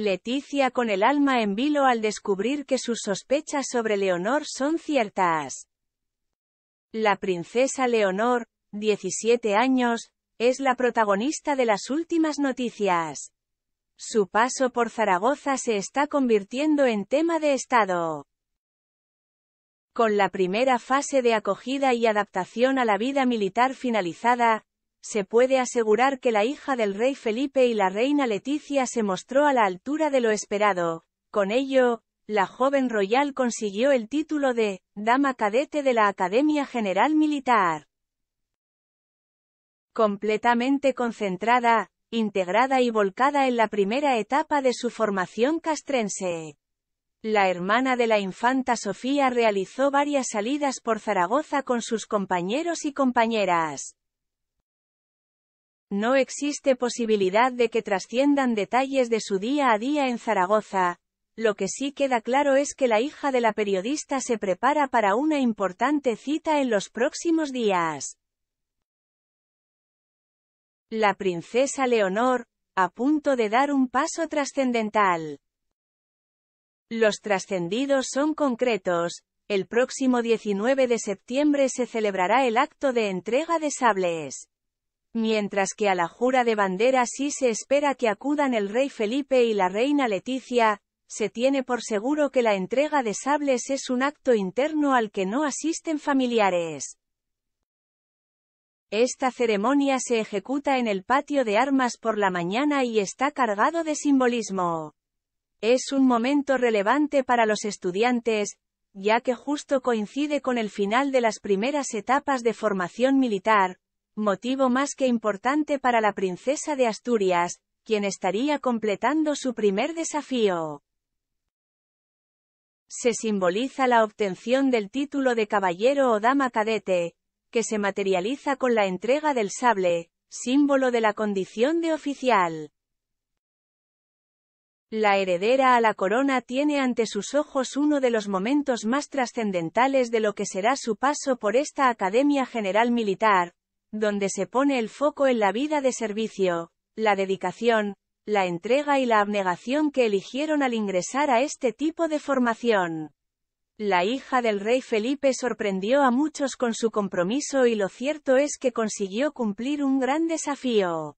Leticia con el alma en vilo al descubrir que sus sospechas sobre Leonor son ciertas. La princesa Leonor, 17 años, es la protagonista de las últimas noticias. Su paso por Zaragoza se está convirtiendo en tema de Estado. Con la primera fase de acogida y adaptación a la vida militar finalizada, se puede asegurar que la hija del rey Felipe y la reina Leticia se mostró a la altura de lo esperado. Con ello, la joven royal consiguió el título de Dama Cadete de la Academia General Militar. Completamente concentrada, integrada y volcada en la primera etapa de su formación castrense. La hermana de la infanta Sofía realizó varias salidas por Zaragoza con sus compañeros y compañeras. No existe posibilidad de que trasciendan detalles de su día a día en Zaragoza. Lo que sí queda claro es que la hija de la periodista se prepara para una importante cita en los próximos días. La princesa Leonor, a punto de dar un paso trascendental. Los trascendidos son concretos, el próximo 19 de septiembre se celebrará el acto de entrega de sables. Mientras que a la jura de bandera sí se espera que acudan el rey Felipe y la reina Leticia, se tiene por seguro que la entrega de sables es un acto interno al que no asisten familiares. Esta ceremonia se ejecuta en el patio de armas por la mañana y está cargado de simbolismo. Es un momento relevante para los estudiantes, ya que justo coincide con el final de las primeras etapas de formación militar, motivo más que importante para la princesa de Asturias, quien estaría completando su primer desafío. Se simboliza la obtención del título de caballero o dama cadete, que se materializa con la entrega del sable, símbolo de la condición de oficial. La heredera a la corona tiene ante sus ojos uno de los momentos más trascendentales de lo que será su paso por esta Academia General Militar, donde se pone el foco en la vida de servicio, la dedicación, la entrega y la abnegación que eligieron al ingresar a este tipo de formación. La hija del rey Felipe sorprendió a muchos con su compromiso y lo cierto es que consiguió cumplir un gran desafío.